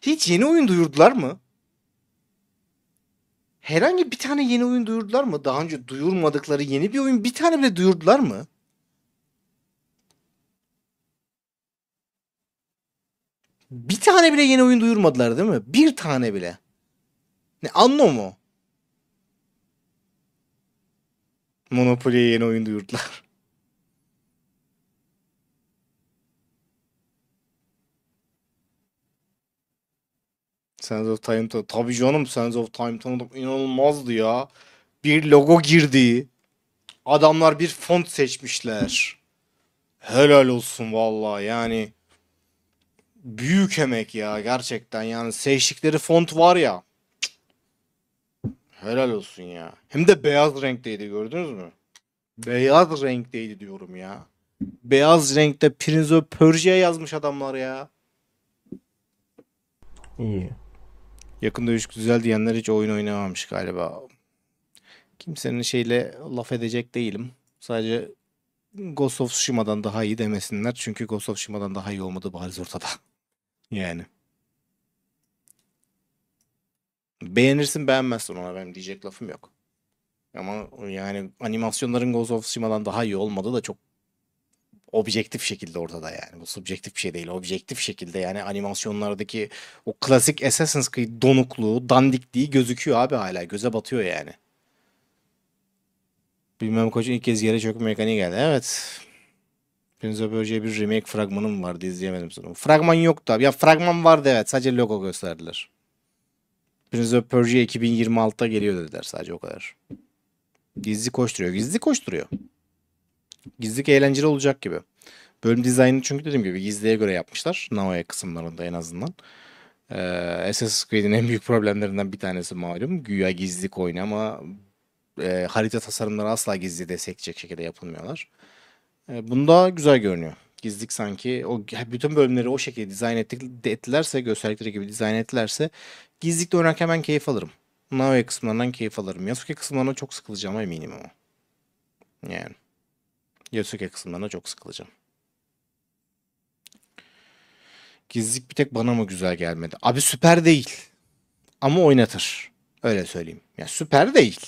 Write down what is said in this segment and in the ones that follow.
Hiç yeni oyun duyurdular mı? Herhangi bir tane yeni oyun duyurdular mı? Daha önce duyurmadıkları yeni bir oyun bir tane bile duyurdular mı? Bir tane bile yeni oyun duyurmadılar değil mi? Bir tane bile. Ne anlo mu? Monopoly'ye yeni oyun duyurdular. Sense of Time tanı. Tabii canım Sense of Time tanıdım. inanılmazdı ya. Bir logo girdi. Adamlar bir font seçmişler. Helal olsun valla yani. Büyük emek ya gerçekten yani seçtikleri font var ya. Helal olsun ya. Hem de beyaz renkteydi gördünüz mü? Beyaz renkteydi diyorum ya. Beyaz renkte Prince of Persia yazmış adamlar ya. İyi. Yakında dövüş güzel diyenler hiç oyun oynamamış galiba. Kimsenin şeyle laf edecek değilim. Sadece Ghost of Tsushima'dan daha iyi demesinler. Çünkü Ghost of Tsushima'dan daha iyi olmadı bariz ortada. yani. Beğenirsin beğenmezsin ona benim diyecek lafım yok. Ama yani animasyonların Ghost of Tsushima'dan daha iyi olmadı da çok objektif şekilde ortada yani. Bu subjektif bir şey değil. Objektif şekilde yani animasyonlardaki o klasik Assassin's Creed donukluğu, dandikliği gözüküyor abi hala. Göze batıyor yani. Bilmem koçun ilk kez yere çökme mekaniği geldi. Evet. Prince Böceği bir remake fragmanım vardı izleyemedim sonra. Fragman yoktu abi. Ya fragman vardı evet. Sadece logo gösterdiler. Prince of Persia 2026'da geliyor dediler sadece o kadar. Gizli koşturuyor. Gizli koşturuyor gizlilik eğlenceli olacak gibi. Bölüm dizaynını çünkü dediğim gibi gizliye göre yapmışlar. Naoya kısımlarında en azından. Ee, Assassin's Creed'in en büyük problemlerinden bir tanesi malum. Güya gizlilik oyunu ama e, harita tasarımları asla gizli destekleyecek şekilde yapılmıyorlar. E, bunda güzel görünüyor. Gizlik sanki o bütün bölümleri o şekilde dizayn ettik, ettilerse gösterdikleri gibi dizayn ettilerse gizlikte oynarken hemen keyif alırım. Naoya kısımlarından keyif alırım. Yasuke kısımlarına çok sıkılacağıma eminim ama. Yani. Yosuke kısımlarına çok sıkılacağım. Gizlilik bir tek bana mı güzel gelmedi? Abi süper değil. Ama oynatır. Öyle söyleyeyim. Ya yani süper değil.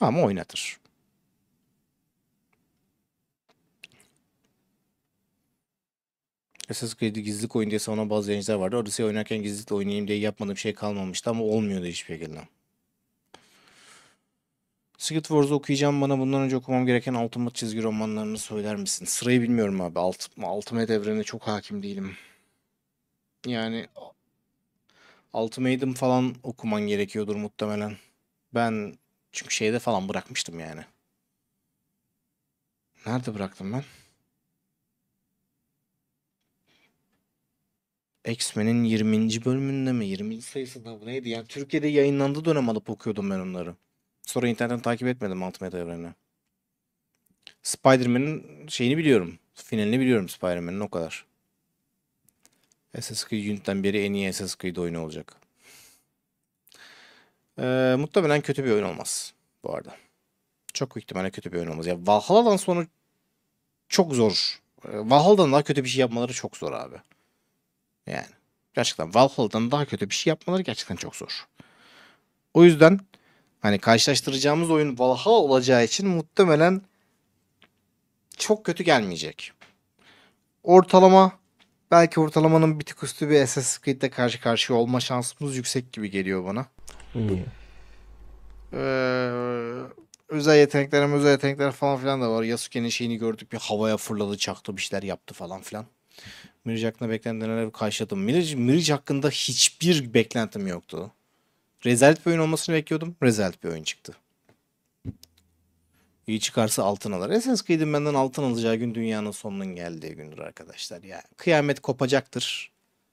Ama oynatır. Assassin's Creed'i gizlilik oyun diye savunan bazı yayıncılar vardı. Odyssey oynarken gizlilikle oynayayım diye yapmadığım şey kalmamıştı ama olmuyordu hiçbir şekilde. Secret Wars'ı okuyacağım. Bana bundan önce okumam gereken Ultimate çizgi romanlarını söyler misin? Sırayı bilmiyorum abi. Alt, Ultimate evrene çok hakim değilim. Yani Ultimate'im falan okuman gerekiyordur muhtemelen. Ben çünkü şeyde falan bırakmıştım yani. Nerede bıraktım ben? X-Men'in 20. bölümünde mi? 20. Sayısında da neydi? Yani Türkiye'de yayınlandığı dönem alıp okuyordum ben onları. Sonra internetten takip etmedim Ultimate evrenini. Spider-Man'in şeyini biliyorum. Finalini biliyorum Spider-Man'in o kadar. SSK Unit'ten beri en iyi SSK oyunu olacak. Ee, muhtemelen kötü bir oyun olmaz bu arada. Çok büyük ihtimalle kötü bir oyun olmaz. Ya Valhalla'dan sonra çok zor. Ee, Valhalla'dan daha kötü bir şey yapmaları çok zor abi. Yani gerçekten Valhalla'dan daha kötü bir şey yapmaları gerçekten çok zor. O yüzden Hani karşılaştıracağımız oyun Valhalla olacağı için muhtemelen çok kötü gelmeyecek. Ortalama belki ortalamanın bir tık üstü bir Assassin's Creed'le karşı karşıya olma şansımız yüksek gibi geliyor bana. İyi. Ee, özel yeteneklerim, özel yetenekler falan filan da var. Yasuke'nin şeyini gördük bir havaya fırladı çaktı bir şeyler yaptı falan filan. Mirage hakkında beklentilerimi karşıladım. Mirage, Mirage hakkında hiçbir beklentim yoktu. Rezalet bir oyun olmasını bekliyordum. Rezalet bir oyun çıktı. İyi çıkarsa altın alır. Assassin's Creed'in benden altın alacağı gün dünyanın sonunun geldiği gündür arkadaşlar. Ya kıyamet kopacaktır.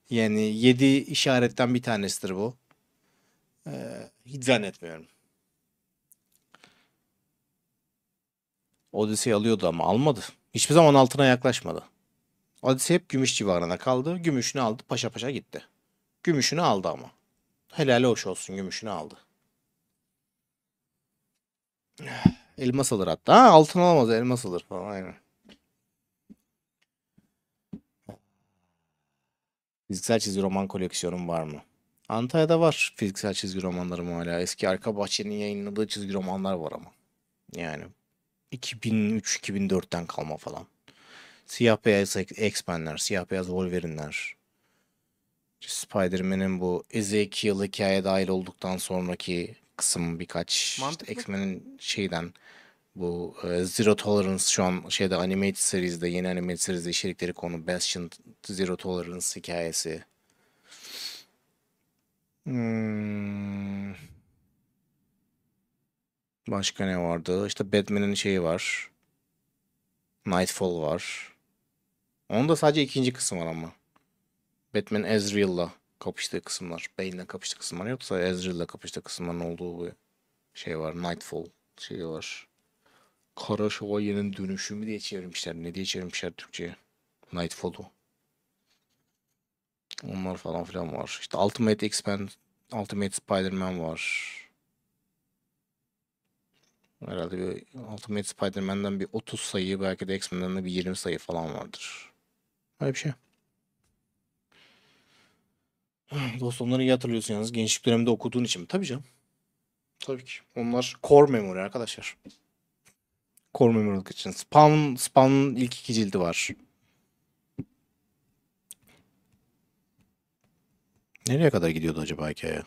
Yani 7 işaretten bir tanesidir bu. Ee, hiç zannetmiyorum. Odyssey alıyordu ama almadı. Hiçbir zaman altına yaklaşmadı. Odyssey hep gümüş civarına kaldı. Gümüşünü aldı paşa paşa gitti. Gümüşünü aldı ama. Helal hoş olsun gümüşünü aldı. Elmas alır hatta. Ha, altın alamaz elmas alır falan aynen. Fiziksel çizgi roman koleksiyonum var mı? Antalya'da var fiziksel çizgi romanlarım hala. Eski Arka Bahçe'nin yayınladığı çizgi romanlar var ama. Yani 2003-2004'ten kalma falan. Siyah beyaz X-Men'ler, siyah beyaz Wolverine'ler, Spider-Man'in bu Ezekiel hikaye dahil olduktan sonraki kısım birkaç Mantıklı. işte X-Men'in şeyden bu e, Zero Tolerance şu an şeyde animated serizde yeni animated serizde içerikleri konu Bastion Zero Tolerance hikayesi. Hmm. Başka ne vardı? İşte Batman'in şeyi var. Nightfall var. Onda sadece ikinci kısım var ama. Batman Ezreal'la kapıştığı kısımlar. Bane'le kapıştığı kısımlar yoksa Ezreal'la kapıştığı kısımların olduğu bir şey var. Nightfall şeyi var. Kara Şövalye'nin dönüşümü diye çevirmişler. Ne diye çevirmişler Türkçe'ye? Nightfall'u. Onlar falan filan var. İşte Ultimate X-Men, Ultimate Spider-Man var. Herhalde bir Ultimate Spider-Man'den bir 30 sayı belki de X-Men'den de bir 20 sayı falan vardır. Öyle bir şey. Dost onları iyi hatırlıyorsun yalnız gençlik döneminde okuduğun için mi? Tabii canım. Tabii ki. Onlar core memory arkadaşlar. Core memory'lık için. Spawn, Spawn'ın ilk iki cildi var. Nereye kadar gidiyordu acaba hikaye?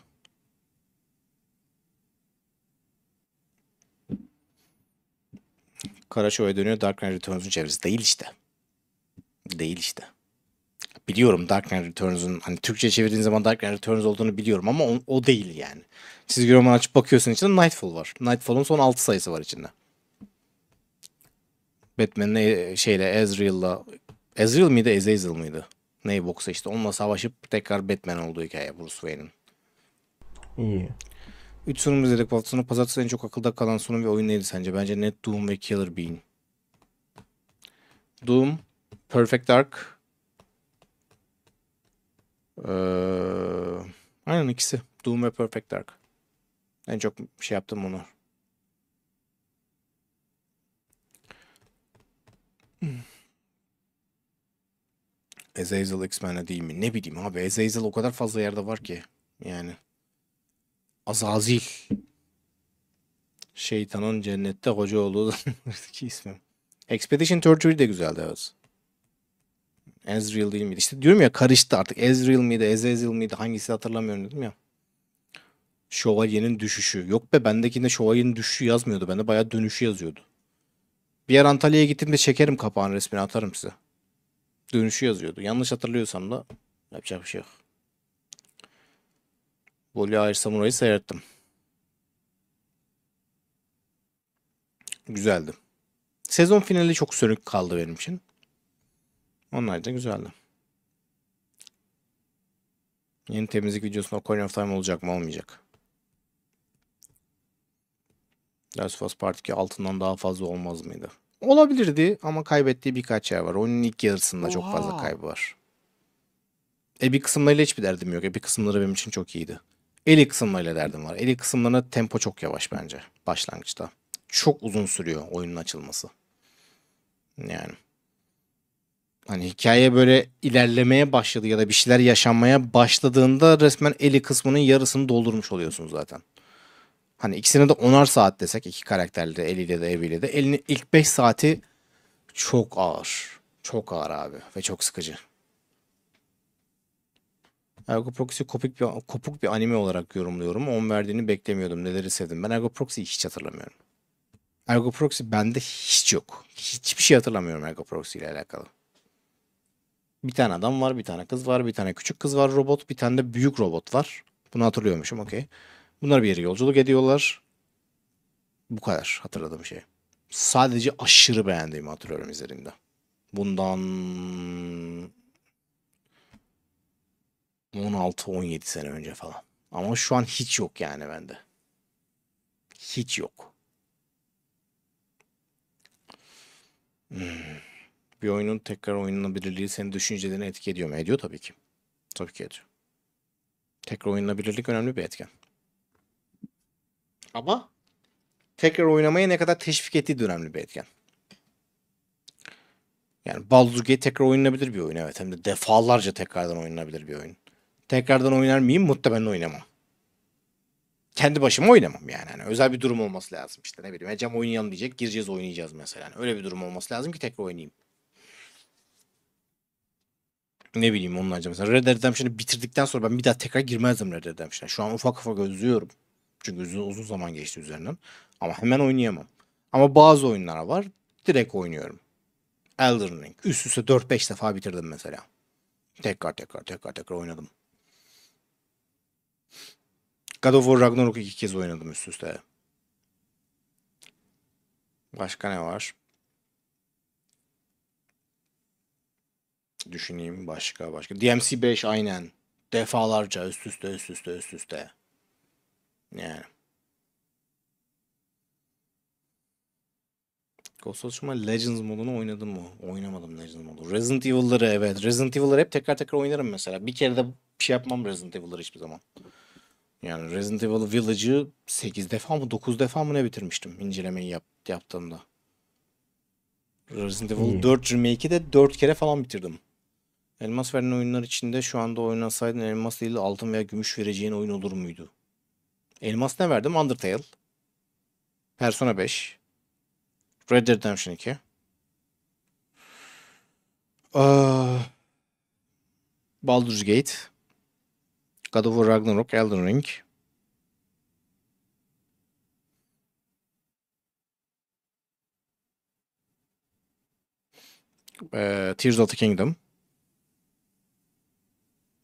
Karaçoy'a dönüyor Dark Knight Returns'un çevresi. Değil işte. Değil işte biliyorum Dark Knight Returns'un hani Türkçe çevirdiğin zaman Dark Knight Returns olduğunu biliyorum ama o, o değil yani. Çizgi roman açıp bakıyorsun içinde Nightfall var. Nightfall'un son 6 sayısı var içinde. Batman'le şeyle Ezreal'la Ezreal mıydı Ezreal mıydı? Ney boksa işte onunla savaşıp tekrar Batman olduğu hikaye Bruce Wayne'in. İyi. 3 sunum izledik bu hafta Pazartesi en çok akılda kalan sunum ve oyun neydi sence? Bence net Doom ve Killer Bean. Doom, Perfect Dark, ee, aynen ikisi. Doom ve Perfect Dark. En çok şey yaptım bunu. Hmm. Azazel X-Men'e değil mi? Ne bileyim abi Azazel o kadar fazla yerde var ki. Yani. Azazil. Şeytanın cennette koca olduğu ismim. Expedition Torture'ı de güzeldi evet. Ezreal değil miydi? İşte diyorum ya karıştı artık. Ezreal miydi, Ezreal miydi? Hangisi hatırlamıyorum dedim ya. Şövalyenin düşüşü. Yok be bendekinde şövalyenin düşüşü yazmıyordu. Bende bayağı dönüşü yazıyordu. Bir yer Antalya'ya gittim de çekerim kapağın resmini atarım size. Dönüşü yazıyordu. Yanlış hatırlıyorsam da yapacak bir şey yok. Voli Air Samurai'yi seyrettim. Güzeldi. Sezon finali çok sönük kaldı benim için. Onlar da güzeldi. Yeni temizlik videosunda Ocarina of Time olacak mı olmayacak. Last of Us Part 2 altından daha fazla olmaz mıydı? Olabilirdi ama kaybettiği birkaç yer var. Oyunun ilk yarısında Oha. çok fazla kaybı var. E Ebi kısımlarıyla hiçbir derdim yok. E bir kısımları benim için çok iyiydi. Eli kısımlarıyla derdim var. Eli kısımlarına tempo çok yavaş bence başlangıçta. Çok uzun sürüyor oyunun açılması. Yani hani hikaye böyle ilerlemeye başladı ya da bir şeyler yaşanmaya başladığında resmen eli kısmının yarısını doldurmuş oluyorsun zaten. Hani ikisine de onar saat desek iki karakterle de eliyle de eviyle de elinin ilk 5 saati çok ağır. Çok ağır abi ve çok sıkıcı. Ergo Proxy kopuk bir, kopuk bir anime olarak yorumluyorum. On verdiğini beklemiyordum. Neleri sevdim. Ben Ergo Proxy'yi hiç hatırlamıyorum. Ergo Proxy bende hiç yok. Hiçbir şey hatırlamıyorum Ergo Proxy ile alakalı. Bir tane adam var, bir tane kız var, bir tane küçük kız var robot, bir tane de büyük robot var. Bunu hatırlıyormuşum okey. Bunlar bir yere yolculuk ediyorlar. Bu kadar hatırladığım şey. Sadece aşırı beğendiğimi hatırlıyorum üzerinde. Bundan 16-17 sene önce falan. Ama şu an hiç yok yani bende. Hiç yok. Hmm bir oyunun tekrar oynanabilirliği senin düşüncelerini etki ediyor mu? Ediyor tabii ki. Tabii ki ediyor. Tekrar oynanabilirlik önemli bir etken. Ama tekrar oynamaya ne kadar teşvik ettiği de önemli bir etken. Yani Baldur's Gate tekrar oynanabilir bir oyun evet. Hem de defalarca tekrardan oynanabilir bir oyun. Tekrardan oynar mıyım? Muhtemelen oynamam. Kendi başıma oynamam yani. yani özel bir durum olması lazım işte ne bileyim. Ecem oynayalım diyecek. Gireceğiz oynayacağız mesela. Yani öyle bir durum olması lazım ki tekrar oynayayım ne bileyim onun acaba. Mesela Red Dead Redemption'ı bitirdikten sonra ben bir daha tekrar girmezdim Red Dead Redemption'a. Şu an ufak ufak özlüyorum. Çünkü uzun, uzun zaman geçti üzerinden. Ama hemen oynayamam. Ama bazı oyunlar var. Direkt oynuyorum. Elden Ring. Üst üste 4-5 defa bitirdim mesela. Tekrar tekrar tekrar tekrar oynadım. God of War Ragnarok iki kez oynadım üst üste. Başka ne var? Düşüneyim başka başka. DMC 5 aynen. Defalarca üst üste üst üste üst üste. Yani. Ghost of Tsushima Legends modunu oynadım mı? Oynamadım Legends modu. Resident Evil'ları evet. Resident Evil'ları hep tekrar tekrar oynarım mesela. Bir kere de bir şey yapmam Resident Evil'ları hiçbir zaman. Yani Resident Evil Village'ı 8 defa mı 9 defa mı ne bitirmiştim incelemeyi yap, yaptığımda. Resident Evil 4 hmm. Remake'i de 4 kere falan bitirdim. Elmas veren oyunlar içinde şu anda oynasaydın elmas değil altın veya gümüş vereceğin oyun olur muydu? Elmas ne verdim? Undertale. Persona 5. Red Dead Redemption 2. Aa, ah. Baldur's Gate. God of War Ragnarok, Elden Ring. Ee, Tears of the Kingdom.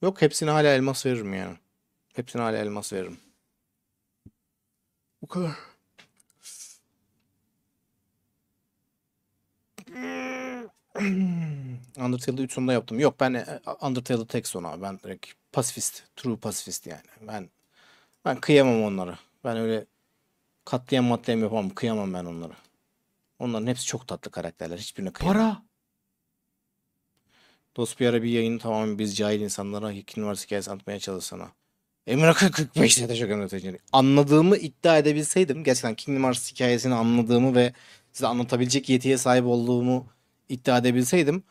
Yok hepsine hala elmas veririm yani. Hepsine hala elmas veririm. Bu kadar. Undertale'da 3 sonunda yaptım. Yok ben e, Undertale'da tek son abi. Ben direkt pasifist. True pasifist yani. Ben ben kıyamam onlara. Ben öyle katlayan matlayam yapamam. Kıyamam ben onlara. Onların hepsi çok tatlı karakterler. Hiçbirine kıyamam. Para! Dost bir ara bir yayını tamamen biz cahil insanlara Hikin Vars hikayesi anlatmaya çalışsana. Emir Akın 45 de çok anlatıcı. Anladığımı iddia edebilseydim gerçekten Kingdom Hearts hikayesini anladığımı ve size anlatabilecek yetiye sahip olduğumu iddia edebilseydim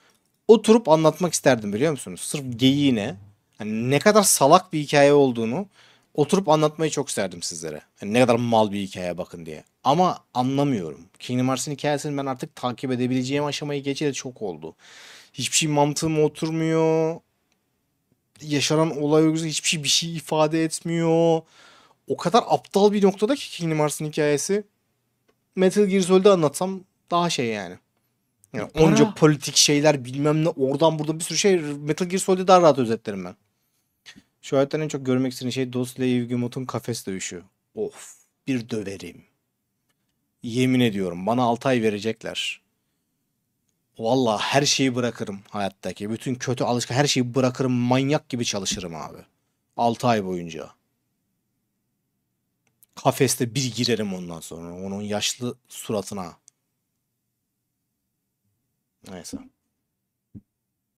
oturup anlatmak isterdim biliyor musunuz? Sırf geyiğine hani ne kadar salak bir hikaye olduğunu oturup anlatmayı çok isterdim sizlere. Hani ne kadar mal bir hikaye bakın diye. Ama anlamıyorum. Kingdom Hearts'ın hikayesini ben artık takip edebileceğim aşamayı geçeli çok oldu. Hiçbir şey mantığıma oturmuyor. Yaşanan olay örgüsü hiçbir şey bir şey ifade etmiyor. O kadar aptal bir noktada ki Kingdom Hearts'ın hikayesi. Metal Gear Solid'i anlatsam daha şey yani. yani Para. onca politik şeyler bilmem ne oradan burada bir sürü şey Metal Gear Solid'i daha rahat özetlerim ben. Şu hayattan en çok görmek istediğim şey Dost ile Yvgimot'un kafes dövüşü. Of bir döverim. Yemin ediyorum bana 6 ay verecekler. Valla her şeyi bırakırım hayattaki. Bütün kötü alışkan her şeyi bırakırım. Manyak gibi çalışırım abi. 6 ay boyunca. Kafeste bir girerim ondan sonra. Onun yaşlı suratına. Neyse.